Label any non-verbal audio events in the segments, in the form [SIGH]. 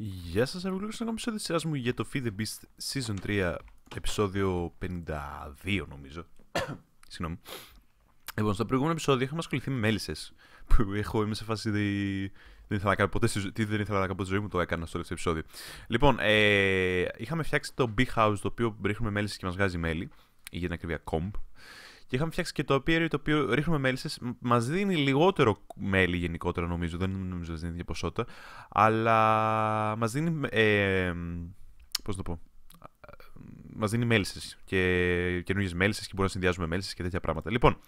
Γεια σας, ευγλούκος σε ακόμη επεισόδιο σειράς μου για το Feed the Beast Season 3, επεισόδιο 52 νομίζω. [COUGHS] Συγγνώμη. Λοιπόν, στο προηγούμενο επεισόδιο είχαμε ασχοληθεί με μέλισσες, που έχω, είμαι σε φάση δι... δεν ήθελα να κάνω ποτέ, τι δεν ήθελα να κάνω ποτέ στη ζωή μου, το έκανα στο τελευταίο επεισόδιο. Λοιπόν, ε, είχαμε φτιάξει το Big House, το οποίο ρίχνουμε μέλισσες και μας βγάζει μέλι, για την ακριβία κόμπ, και είχαμε φτιάξει και το Apiary, το οποίο ρίχνουμε μέλισσε. Μας δίνει λιγότερο μέλι γενικότερα νομίζω. Δεν νομίζω ότι δίνει την ποσότητα. Αλλά μας δίνει. Ε, Πώ το πω. Ε, μας δίνει μέλισσε και καινούργιες μέλισσε και μπορούμε να συνδυάζουμε μέλισσε και τέτοια πράγματα. Λοιπόν,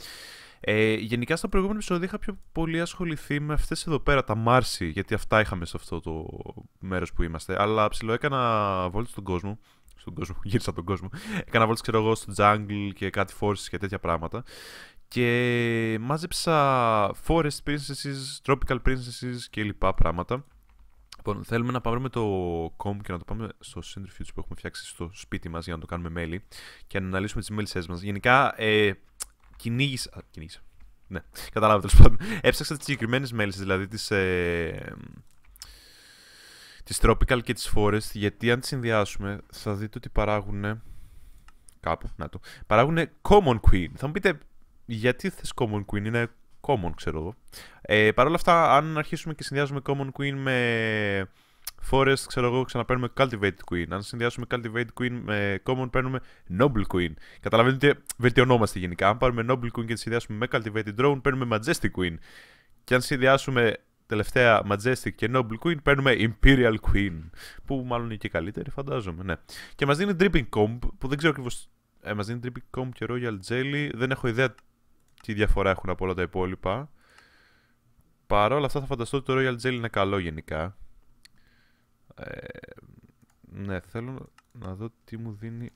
ε, γενικά στα προηγούμενο επεισόδιο είχα πιο πολύ ασχοληθεί με αυτές εδώ πέρα, τα Μάρση, γιατί αυτά είχαμε σε αυτό το μέρος που είμαστε. Αλλά ψηλό έκανα βόλτα στον κόσμο στον κόσμο, [LAUGHS] γύρισα τον κόσμο. Έκανα βόλτες, ξέρω εγώ, στο jungle και κάτι φόρσει και τέτοια πράγματα. Και μάζεψα forest princesses, tropical princesses και λοιπά πράγματα. Λοιπόν, θέλουμε να πάμε με το com και να το πάμε στο centrifuge που έχουμε φτιάξει στο σπίτι μας για να το κάνουμε μέλι και να αναλύσουμε τις μέλησέ μας. Γενικά, ε, κυνήγησα... κυνήγησα. Ναι, [LAUGHS] καταλάβατε τέλος πάντων. Έψαξα τις συγκεκριμένες μέλησε, δηλαδή τις ε, τις Tropical και τις Forest, γιατί αν τις συνδυάσουμε θα δείτε ότι παράγουν κάπου, να το, παράγουν Common Queen. Θα μου πείτε, γιατί θες Common Queen, είναι Common ξέρω εγώ. Ε, Παρ' όλα αυτά, αν αρχίσουμε και συνδυάζουμε Common Queen με Forest, ξέρω εγώ, ξαναπαίνουμε Cultivated Queen. Αν συνδυάσουμε Cultivated Queen με Common, παίρνουμε Noble Queen. Καταλαβαίνετε, βελτιωνόμαστε γενικά. Αν πάρουμε Noble Queen και τη συνδυάσουμε με Cultivated Drone, παίρνουμε Majestic Queen. Και αν συνδυάσουμε τελευταία Majestic και Noble Queen παίρνουμε Imperial Queen. Που μάλλον είναι και καλύτερη, φαντάζομαι. Ναι. Και μας δίνει Dripping Comb, που δεν ξέρω ακριβώς. Ε, μας δίνει Dripping Comb και Royal Jelly. Δεν έχω ιδέα τι διαφορά έχουν από όλα τα υπόλοιπα. Παρ' όλα αυτά θα φανταστώ ότι το Royal Jelly είναι καλό γενικά. Ε, ναι, θέλω να δω τι μου δίνει...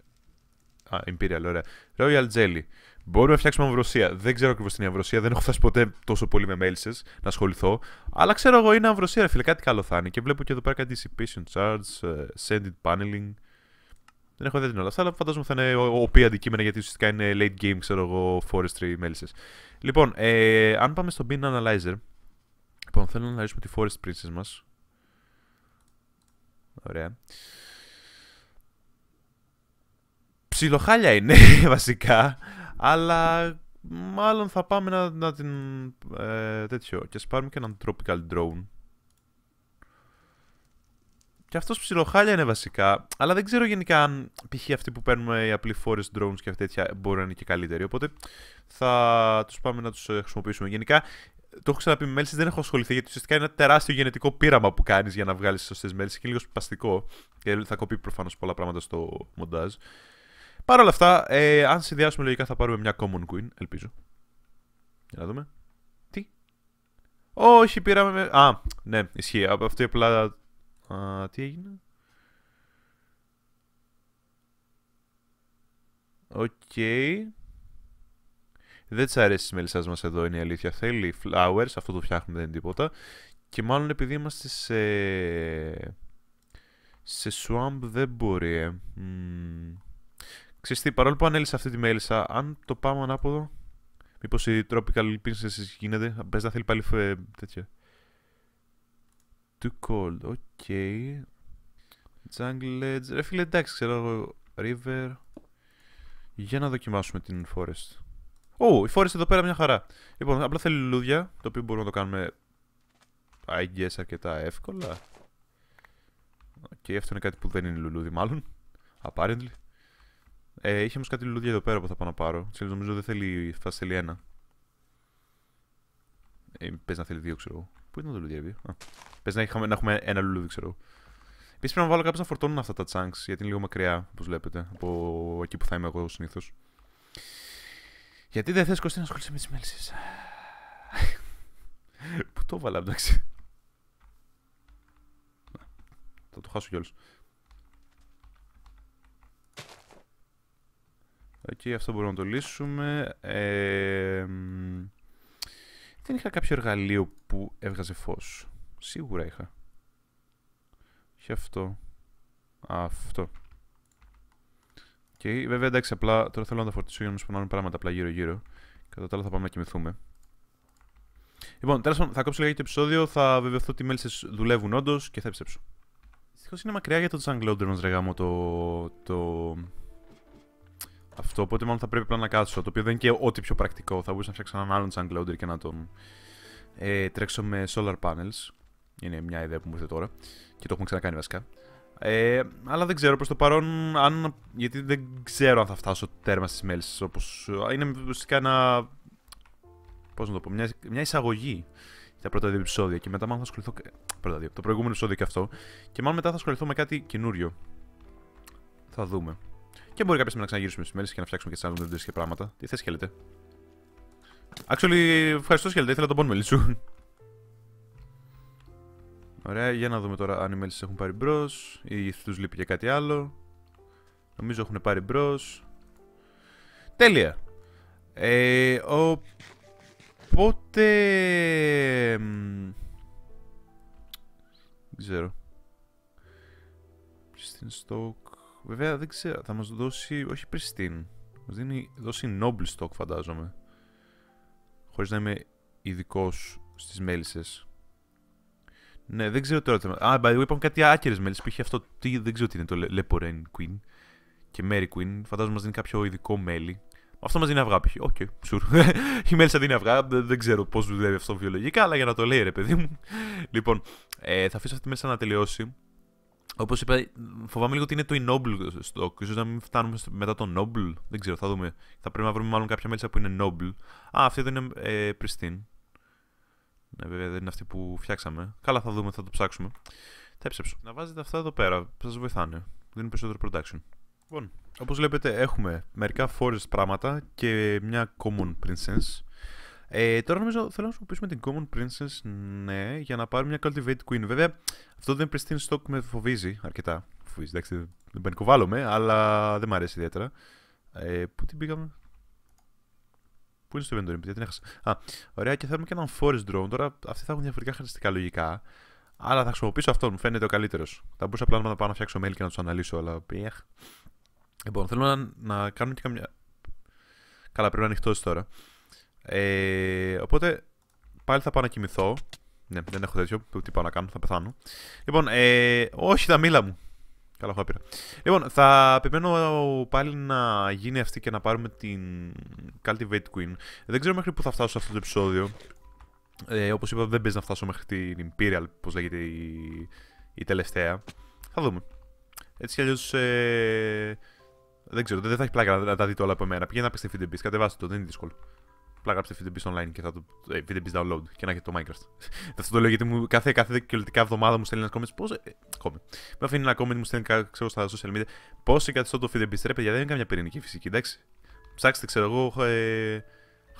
Α, Imperial, ωραία. Royal Jelly. Μπορούμε να φτιάξουμε αμβροσία. Δεν ξέρω ακριβώς τι είναι αμβροσία, δεν έχω φτάσει ποτέ τόσο πολύ με μέλισσε να ασχοληθώ. Αλλά ξέρω εγώ είναι αμβροσία, ρε φίλε, κάτι καλό θα είναι. Και βλέπω και εδώ πέρα κάτι dissipation charge, uh, ε, sended paneling. Δεν έχω δει όλα αυτά, αλλά φαντάζομαι θα είναι οποία αντικείμενα γιατί ουσιαστικά είναι late game, ξέρω εγώ, forestry μέλισσε. Λοιπόν, ε, αν πάμε στο bin analyzer. Λοιπόν, θέλω να αναλύσουμε τη forest princess μας. Ωραία. Ψιλοχάλια είναι [LAUGHS] βασικά. Αλλά μάλλον θα πάμε να, να την. Ε, τέτοιο. Και ας πάρουμε και έναν Tropical Drone. Και αυτός ψιλοχάλια είναι βασικά. Αλλά δεν ξέρω γενικά αν π.χ. αυτοί που παίρνουμε οι απλοί forest drones και αυτά τέτοια μπορεί να είναι και καλύτεροι. Οπότε θα τους πάμε να τους ε, χρησιμοποιήσουμε. Γενικά το έχω ξαναπεί με δεν έχω ασχοληθεί γιατί ουσιαστικά είναι ένα τεράστιο γενετικό πείραμα που κάνεις για να βγάλεις σωστές μέλισσε και λίγο σπαστικό. Και θα κοπεί προφανώς πολλά πράγματα στο μοντάζ. Παρ' όλα αυτά, ε, αν συνδυάσουμε λογικά θα πάρουμε μια common queen, ελπίζω. Για να δούμε. Τι. Όχι, πήραμε... Α, ναι, ισχύει. Από αυτή απλά... Α, τι έγινε. Οκ. Okay. Δεν της αρέσει η μελισσάς μας εδώ, είναι η αλήθεια. Θέλει flowers, αυτό το φτιάχνουμε, δεν είναι τίποτα. Και μάλλον επειδή είμαστε σε. σε swamp δεν μπορεί. Ε. Ξέρεις παρόλο που ανέλησα αυτή τη μέλισσα, αν το πάμε ανάποδο, μήπως η Tropical Princess γίνεται, πες να θέλει πάλι φε, τέτοια. Too cold, ok. Jungle Edge, ρε φίλε εντάξει ξέρω εγώ, River. Για να δοκιμάσουμε την Forest. Ω, η Forest εδώ πέρα μια χαρά. Λοιπόν, απλά θέλει λουλούδια, το οποίο μπορούμε να το κάνουμε, I guess, αρκετά εύκολα. Και αυτό είναι κάτι που δεν είναι λουλούδι μάλλον, apparently. Ε, είχε όμως κάτι λουλούδια εδώ πέρα που θα πάω να πάρω. Τσίλ, νομίζω δεν θέλει θα θέλει ένα. Ε, Πες να θέλει δύο, ξέρω εγώ. Πού ήταν το λουλούδι, Πες να, να έχουμε ένα λουλούδι, ξέρω εγώ. Επίσης πρέπει να βάλω κάποιο να φορτώνουν αυτά τα chunks, γιατί είναι λίγο μακριά, όπως βλέπετε, από εκεί που θα είμαι εγώ συνήθως. Γιατί δεν θες Κωστή να ασχολείσαι με τις μέλισσες. [LAUGHS] Πού το έβαλα, εντάξει. Θα το χάσω κιόλας. Οκ, okay, αυτό μπορούμε να το λύσουμε. Ε, δεν είχα κάποιο εργαλείο που έβγαζε φως. Σίγουρα είχα. Και αυτό. αυτό. Okay. Βέβαια, εντάξει, απλά τώρα θέλω να τα φορτίσω για να μην σπανάρουν πράγματα απλά γύρω-γύρω. Κατά τα άλλα θα πάμε να κοιμηθούμε. Λοιπόν, τέλος πάντων, θα κόψω λίγο για το επεισόδιο. Θα βεβαιωθώ ότι οι μέλισσες δουλεύουν όντως και θα επιστρέψω. Δυστυχώς είναι μακριά για το Jungle ρε ρεγάμο το, το, αυτό. Οπότε μάλλον θα πρέπει απλά να κάτσω. Το οποίο δεν είναι και ό,τι πιο πρακτικό. Θα μπορούσα να φτιάξω έναν άλλον chunk loader και να τον ε, τρέξω με solar panels. Είναι μια ιδέα που μου ήρθε τώρα. Και το έχουμε ξανακάνει βασικά. Ε, αλλά δεν ξέρω προς το παρόν αν. Γιατί δεν ξέρω αν θα φτάσω τέρμα στις μέλης Όπως... Είναι ουσιαστικά ένα. Πώς να το πω, μια, μια εισαγωγή τα πρώτα δύο επεισόδια και μετά μάλλον θα ασχοληθώ. Πρώτα δύο, το προηγούμενο επεισόδιο και αυτό. Και μάλλον μετά θα ασχοληθώ με κάτι καινούριο. Θα δούμε. Και μπορεί κάποια να ξαναγυρίσουμε στις μέρε και να φτιάξουμε και τις άλλες και πράγματα. Τι θες, Χέλετε. Actually, ευχαριστώ, Χέλετε. Ήθελα τον πω, σου. Ωραία, για να δούμε τώρα αν οι μέλισσε έχουν πάρει μπρος ή τους λείπει και κάτι άλλο. Νομίζω έχουν πάρει μπρος. Τέλεια. Ε, οπότε. Δεν ξέρω. Στην στόκ. Βέβαια δεν ξέρω, θα μας δώσει, όχι πριστίν, μας δίνει, δώσει noble stock φαντάζομαι. Χωρίς να είμαι ειδικός στις μέλισσες. Ναι, δεν ξέρω τώρα. Α, by the way, είπαμε κάτι άκυρες μέλη. είχε αυτό τι, δεν ξέρω τι είναι το Leporain Queen και Mary Queen. Φαντάζομαι μας δίνει κάποιο ειδικό μέλι. Αυτό μας δίνει αυγά, π.χ. Οκ, okay, [LAUGHS] Η μέλισσα δίνει αυγά. Δεν ξέρω πώς δουλεύει αυτό βιολογικά, αλλά για να το λέει ρε παιδί μου. Λοιπόν, ε, θα αφήσω αυτή τη μέλισσα να τελειώσει. Όπως είπα, φοβάμαι λίγο ότι είναι το Ινόμπλ στόκ. σω να μην φτάνουμε μετά το Νόμπλ. Δεν ξέρω, θα δούμε. Θα πρέπει να βρούμε μάλλον κάποια μέλισσα που είναι Νόμπλ. Α, αυτή εδώ είναι ε, Pristine. Ναι, βέβαια δεν είναι αυτή που φτιάξαμε. Καλά, θα δούμε, θα το ψάξουμε. Θα έψεψω. Να βάζετε αυτά εδώ πέρα. Σας βοηθάνε. είναι περισσότερο production. Λοιπόν, όπως βλέπετε, έχουμε μερικά forest πράγματα και μια common princess. Ε, τώρα νομίζω θέλω να χρησιμοποιήσουμε την Common Princess, ναι, για να πάρουμε μια Cultivate Queen. Βέβαια, αυτό δεν Pristine Stock με φοβίζει αρκετά. Φοβίζει, εντάξει, δεν πανικοβάλλομαι, αλλά δεν μου αρέσει ιδιαίτερα. Ε, πού την πήγαμε. Πού είναι στο Vendor γιατί την έχασα. Α, ωραία, και θέλουμε και έναν Forest Drone. Τώρα αυτοί θα έχουν διαφορετικά χαρακτηριστικά λογικά. Αλλά θα χρησιμοποιήσω αυτόν, μου φαίνεται ο καλύτερος. Θα μπορούσα απλά να πάω να φτιάξω mail και να τους αναλύσω, αλλά. Πιεχ. Λοιπόν, θέλω να, να κάνουμε και καμιά. Καλά, πρέπει να ανοιχτός τώρα. Ε, οπότε πάλι θα πάω να κοιμηθώ. Ναι, δεν έχω τέτοιο. Τι πάω να κάνω, θα πεθάνω. Λοιπόν, ε, όχι τα μήλα μου. Καλά, έχω πήρα. Λοιπόν, θα περιμένω πάλι να γίνει αυτή και να πάρουμε την Cultivate Queen. Δεν ξέρω μέχρι πού θα φτάσω σε αυτό το επεισόδιο. Ε, όπως είπα, δεν παίζει να φτάσω μέχρι την Imperial, πώς λέγεται η, η τελευταία. Θα δούμε. Έτσι κι αλλιώς. Ε... Δεν ξέρω, δεν θα έχει πλάκα να τα δείτε όλα από εμένα. Πηγαίνει να πει στην Κατεβάστε το, δεν είναι δύσκολο απλά γράψτε FitBeast online και θα το. Ε, Beast download και να έχετε το Minecraft. [LAUGHS] θα αυτό το λέω γιατί μου, κάθε, κάθε κυκλωτικά εβδομάδα μου στέλνει ένας comment. Πώς. Κόμμα. Ε, Με αφήνει ένα comment, μου στέλνει κάτι στα social media. Πώς εγκαθιστώ το FitBeast ρε παιδιά, δεν είναι καμιά πυρηνική φυσική, εντάξει. Ψάξτε, ξέρω εγώ, ε,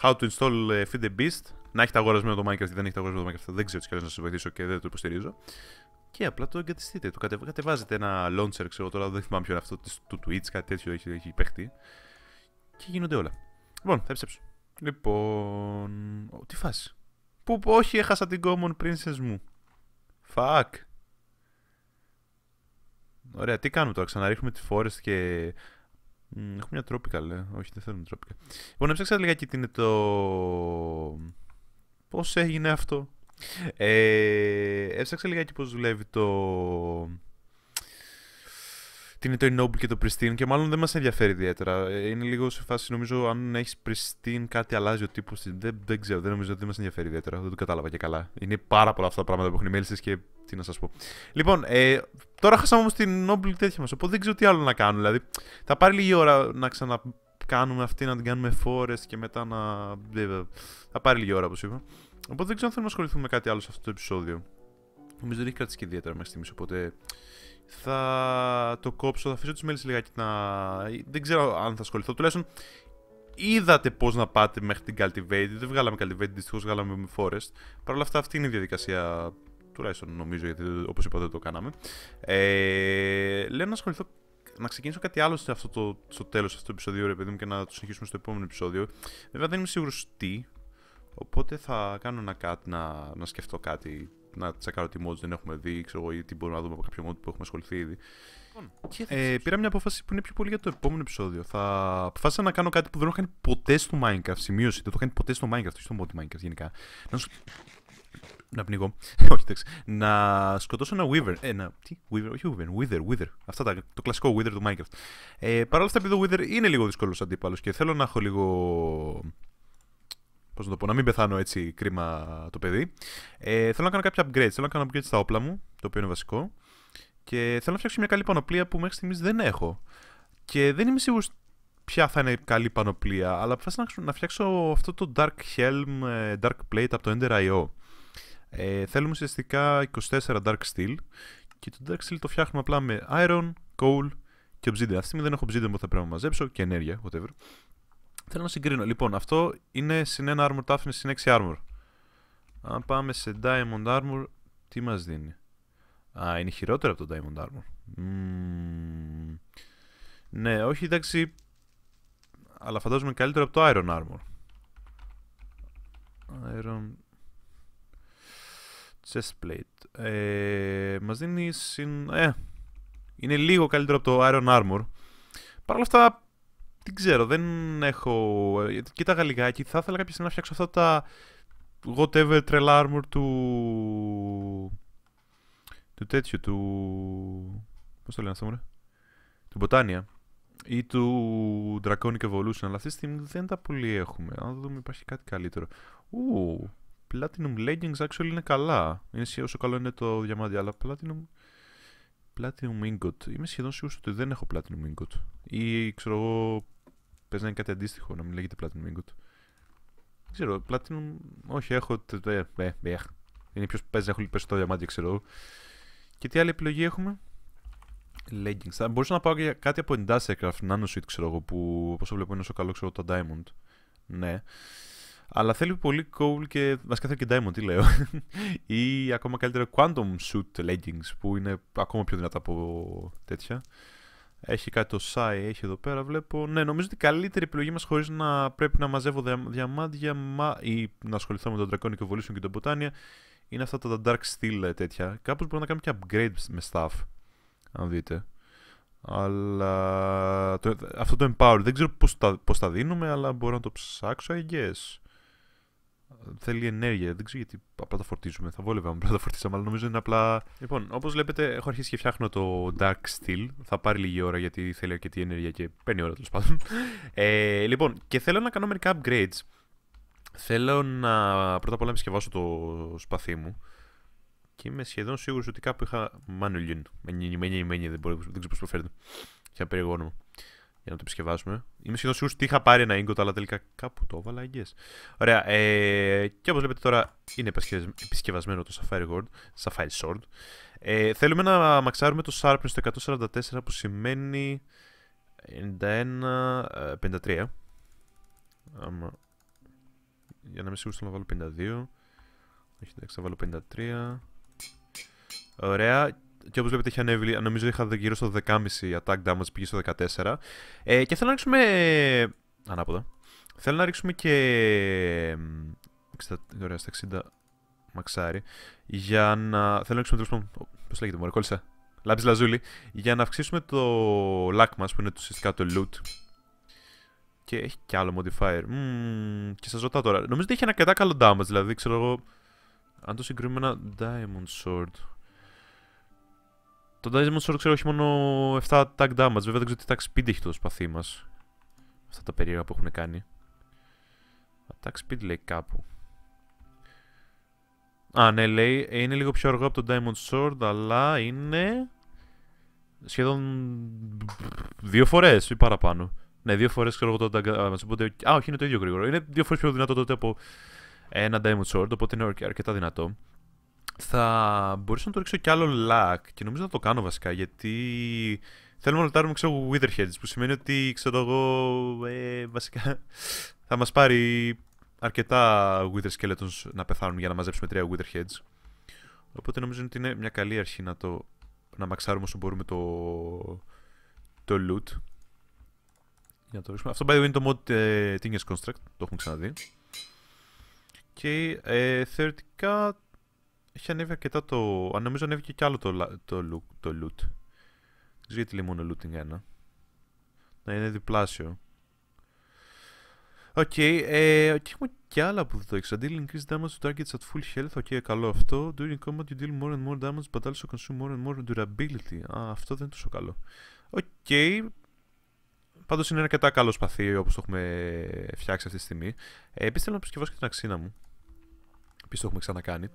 how to install the ε, Beast. Να έχετε αγορασμένο το Minecraft ή δεν έχετε αγορασμένο το Minecraft. Δεν ξέρω τις καλές να σας βοηθήσω και δεν το υποστηρίζω. Και απλά το εγκαταστείτε. Το κατε, κατεβάζετε ένα launcher, ξέρω τώρα, δεν θυμάμαι ποιο είναι αυτό, του Twitch, κάτι τέτοιο έχει, έχει παιχτεί. Και γίνονται όλα. Λοιπόν, θα επιστρέψω. Λοιπόν. Τι φάση. Που, όχι, έχασα την Common Princess μου. Fuck. Ωραία, τι κάνουμε τώρα, ξαναρίχνουμε τη Forest και... Έχουμε μια τρόπικα, λέει. Όχι, δεν θέλουμε τρόπικα. Λοιπόν, έψαξα λιγάκι τι είναι το... Πώς έγινε αυτό. Ε, έψαξα λιγάκι πώς δουλεύει το τι είναι το Noble και το Pristine και μάλλον δεν μας ενδιαφέρει ιδιαίτερα. Ε, είναι λίγο σε φάση, νομίζω, αν έχεις Pristine κάτι αλλάζει ο τύπος. Δεν, δεν ξέρω, δεν νομίζω ότι δεν μας ενδιαφέρει ιδιαίτερα. Δεν το κατάλαβα και καλά. Είναι πάρα πολλά αυτά τα πράγματα που έχουν οι και τι να σας πω. Λοιπόν, ε, τώρα χάσαμε όμως την Noble τέτοια μας. Οπότε δεν ξέρω τι άλλο να κάνουμε. Δηλαδή, θα πάρει λίγη ώρα να ξανακάνουμε αυτή, να την κάνουμε φόρε και μετά να. Θα πάρει λίγη ώρα, όπως είπα. Οπότε δεν ξέρω αν θέλουμε να ασχοληθούμε με κάτι άλλο σε αυτό το επεισόδιο. Νομίζω δεν έχει κρατήσει και ιδιαίτερα μέχρι στιγμής, οπότε θα το κόψω, θα αφήσω τους μέλης λιγάκι να... Δεν ξέρω αν θα ασχοληθώ, τουλάχιστον είδατε πώς να πάτε μέχρι την Cultivated. Δεν βγάλαμε Cultivated, δυστυχώς βγάλαμε με Forest. Παρ' όλα αυτά, αυτή είναι η διαδικασία. Τουλάχιστον νομίζω, γιατί όπως είπα δεν το κάναμε. Ε, λέω να ασχοληθώ. Να ξεκινήσω κάτι άλλο σε αυτό το, στο τέλος αυτό το επεισόδιο, ρε παιδί μου, και να το συνεχίσουμε στο επόμενο επεισόδιο. Βέβαια, δεν είμαι σίγουρος τι. Οπότε θα κάνω ένα κάτι, να, να σκεφτώ κάτι να τσεκάρω τι mods δεν έχουμε δει, ξέρω, ή τι μπορούμε να δούμε από κάποιο mod που έχουμε ασχοληθεί ήδη. Λοιπόν, ε, πήρα μια απόφαση που είναι πιο πολύ για το επόμενο επεισόδιο. Θα αποφάσισα να κάνω κάτι που δεν έχω κάνει ποτέ στο Minecraft. Σημείωση, δεν το έχω κάνει ποτέ στο Minecraft, όχι στο mod Minecraft γενικά. Να σου... Να πνιγώ. [LAUGHS] όχι, εντάξει. Να σκοτώσω ένα Weaver. Ε, ένα... Τι? Weaver, όχι Weaver. Wither, Wither. Αυτά τα, το κλασικό Wither του Minecraft. Ε, Παρ' όλα αυτά, επειδή το Wither είναι λίγο δύσκολος αντίπαλος και θέλω να έχω λίγο πώς να το πω, να μην πεθάνω έτσι κρίμα το παιδί. Ε, θέλω να κάνω κάποια upgrades. Θέλω να κάνω upgrades στα όπλα μου, το οποίο είναι βασικό. Και θέλω να φτιάξω μια καλή πανοπλία που μέχρι στιγμής δεν έχω. Και δεν είμαι σίγουρος ποια θα είναι η καλή πανοπλία, αλλά αποφάσισα να φτιάξω αυτό το Dark Helm, ε, Dark Plate από το Ender.io. Ε, θέλουμε ουσιαστικά 24 Dark Steel και το Dark Steel το φτιάχνουμε απλά με Iron, Coal και Obsidian. Αυτή τη στιγμή δεν έχω Obsidian που θα πρέπει να μαζέψω και ενέργεια, whatever. Θέλω να συγκρίνω. Λοιπόν, αυτό είναι συν ένα armor toughness, συν 6 armor. Αν πάμε σε diamond armor, τι μας δίνει. Α, είναι χειρότερο από το diamond armor. Ναι, όχι εντάξει. Αλλά φαντάζομαι καλύτερο από το iron armor. Iron chestplate. Ε, μας δίνει συν... Ε, είναι λίγο καλύτερο από το iron armor. Παρ' όλα αυτά δεν ξέρω, δεν έχω. Ε, κοίταγα λιγάκι. Θα ήθελα κάποια στιγμή να φτιάξω αυτά τα. Whatever trail armor του. του τέτοιου, του. Πώς το λένε αυτό, μωρέ. Του Μποτάνια. Ή του Draconic Evolution. Αλλά αυτή τη στιγμή δεν τα πολύ έχουμε. Αν δούμε, υπάρχει κάτι καλύτερο. Ου, Platinum Leggings actually είναι καλά. Είναι σχεδόν όσο καλό είναι το διαμάντι, αλλά Platinum. Platinum Ingot. Είμαι σχεδόν σίγουρος ότι δεν έχω Platinum Ingot. Ή ξέρω εγώ Πες να είναι κάτι αντίστοιχο, να μην λέγεται Platinum Ingot. Δεν ξέρω, Platinum... Όχι, έχω... Ε, ε, ε, είναι ποιος παίζει να έχω διαμάντια, ξέρω. Και τι άλλη επιλογή έχουμε. Leggings. Θα μπορούσα να πάω για κάτι από Industrial Craft, Nano Suit, ξέρω εγώ, που όπως το βλέπω είναι όσο καλό, ξέρω, το Diamond. Ναι. Αλλά θέλει πολύ cool και βασικά θέλει και diamond, τι λέω. [LAUGHS] ή ακόμα καλύτερα quantum suit leggings που είναι ακόμα πιο δυνατά από τέτοια. Έχει κάτι το Σάι, έχει εδώ πέρα, βλέπω. Ναι, νομίζω ότι η καλύτερη επιλογή μας χωρίς να πρέπει να μαζεύω διαμάντια μα... ή να ασχοληθώ με τον Dragon και Evolution και τον Botania είναι αυτά τα Dark Steel ε, τέτοια. Κάπως μπορώ να κάνουμε και upgrade με stuff, αν δείτε. Αλλά αυτό το Empower δεν ξέρω πώς τα, τα δίνουμε, αλλά μπορώ να το ψάξω, I guess θέλει ενέργεια. Δεν ξέρω γιατί απλά τα φορτίζουμε. Θα βόλευα αν απλά τα φορτίσαμε, αλλά νομίζω είναι απλά. Λοιπόν, όπως βλέπετε, έχω αρχίσει και φτιάχνω το Dark Steel. Θα πάρει λίγη ώρα γιατί θέλει αρκετή ενέργεια και παίρνει ώρα τέλος πάντων. [LAUGHS] Ε, λοιπόν, και θέλω να κάνω μερικά upgrades. Θέλω να πρώτα απ' όλα επισκευάσω το σπαθί μου. Και είμαι σχεδόν σίγουρος ότι κάπου είχα. Μάνιουλιν. Μένιουλιν, δεν, ξέρω πώς προφέρεται. Για μου για να το επισκευάσουμε. Είμαι σχεδόν σίγουρος ότι είχα πάρει ένα ίγκοτ, αλλά τελικά κάπου το έβαλα, yes. Ωραία. Ε, και όπως βλέπετε τώρα είναι επισκευασμένο το Sapphire Sword. Safari Sword. Ε, θέλουμε να μαξάρουμε το Sharpness στο 144 που σημαίνει 91-53. Ε, για να είμαι σίγουρος, να βάλω 52. Όχι εντάξει θα βάλω 53. Ωραία και όπως βλέπετε έχει ανέβει, νομίζω είχα γύρω στο 10,5 attack damage, πήγε στο 14. Ε, και θέλω να ρίξουμε. Ανάποδα. Θέλω να ρίξουμε και. Ωραία, στα 60 μαξάρι. Για να. Θέλω να ρίξουμε τέλο πάντων. Πώς λέγεται, Μωρέ, κόλλησα. Λάμπης λαζούλη. Για να αυξήσουμε το luck μας που είναι το, ουσιαστικά το loot. Και έχει κι άλλο modifier. Mm, και σας ρωτάω τώρα. Νομίζω ότι έχει ένα κατά καλό damage, δηλαδή ξέρω εγώ. Αν το συγκρίνουμε ένα Diamond Sword. Το Diamond Sword ξέρω έχει μόνο 7 tag damage. Βέβαια δεν ξέρω τι tag speed έχει το σπαθί μας. Αυτά τα περίεργα που έχουν κάνει. Attack speed λέει κάπου. Α, ναι, λέει είναι λίγο πιο αργό από το Diamond Sword, αλλά είναι. σχεδόν. δύο φορές ή παραπάνω. Ναι, δύο φορές ξέρω εγώ το tag damage. Οπότε... Α, όχι, είναι το ίδιο γρήγορο. Είναι δύο φορές πιο δυνατό τότε από ένα Diamond Sword, οπότε είναι αρκετά δυνατό θα μπορούσα να το ρίξω κι άλλο luck και νομίζω να το κάνω βασικά γιατί θέλουμε να λουτάρουμε ξέρω Witherheads που σημαίνει ότι ξέρω εγώ ε, βασικά θα μας πάρει αρκετά Wither Skeletons να πεθάνουν για να μαζέψουμε τρία Witherheads οπότε νομίζω ότι είναι μια καλή αρχή να το να μαξάρουμε όσο μπορούμε το, το loot για να το ρίξουμε. Αυτό by the way είναι το mod ε, Construct, το έχουμε ξαναδεί και ε, θεωρητικά έχει ανέβει αρκετά το... Αν νομίζω ανέβηκε κι άλλο το, το, το loot. Δεν ξέρω γιατί λέει μόνο looting ένα. Να είναι διπλάσιο. Οκ, okay, ε, και έχουμε κι άλλα που δεν το Dealing increased damage to targets at full health. Οκ, okay, καλό αυτό. During combat you deal more and more damage but also consume more and more durability. Α, αυτό δεν είναι τόσο καλό. Οκ. Okay. Πάντως είναι αρκετά καλό σπαθί όπως το έχουμε φτιάξει αυτή τη στιγμή. Ε, επίσης θέλω να επισκευάσω και την αξίνα μου. Επίσης το έχουμε ξανακάνει.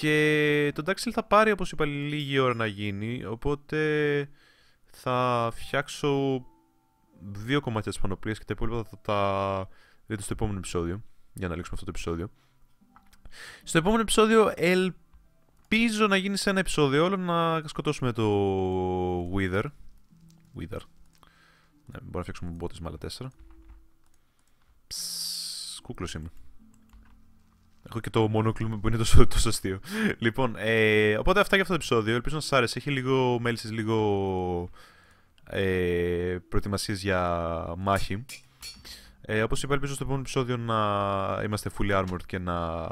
Και το Daxel θα πάρει, όπως είπα, λίγη ώρα να γίνει, οπότε θα φτιάξω δύο κομμάτια της πανοπλίας και τα υπόλοιπα θα τα δείτε στο επόμενο επεισόδιο, για να λύξουμε αυτό το επεισόδιο. Στο επόμενο επεισόδιο ελπίζω να γίνει σε ένα επεισόδιο όλο να σκοτώσουμε το Wither. Wither. Ναι, μπορούμε να φτιάξουμε μπότες με άλλα τέσσερα. Κούκλος είμαι. Έχω και το μονόκλιμο που είναι τόσο, [LAUGHS] τόσο αστείο. Λοιπόν, ε, οπότε αυτά για αυτό το επεισόδιο. Ελπίζω να σας άρεσε. Έχει λίγο μέλισσε, λίγο ε, προετοιμασίες για μάχη. Ε, Όπως είπα, ελπίζω στο επόμενο επεισόδιο να είμαστε fully armored και να.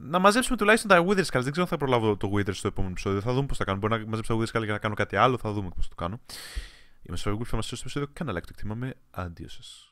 Να μαζέψουμε τουλάχιστον τα Wither Skulls. Δεν ξέρω αν θα προλάβω το Wither στο επόμενο επεισόδιο. Θα δούμε πώς θα κάνω. Μπορεί να μαζέψω τα Wither Skulls και να κάνω κάτι άλλο. Θα δούμε πώς θα το κάνω. Είμαι στο θα μα στο επεισόδιο. Κάνε like το εκτιμάμε. Αντίο σας.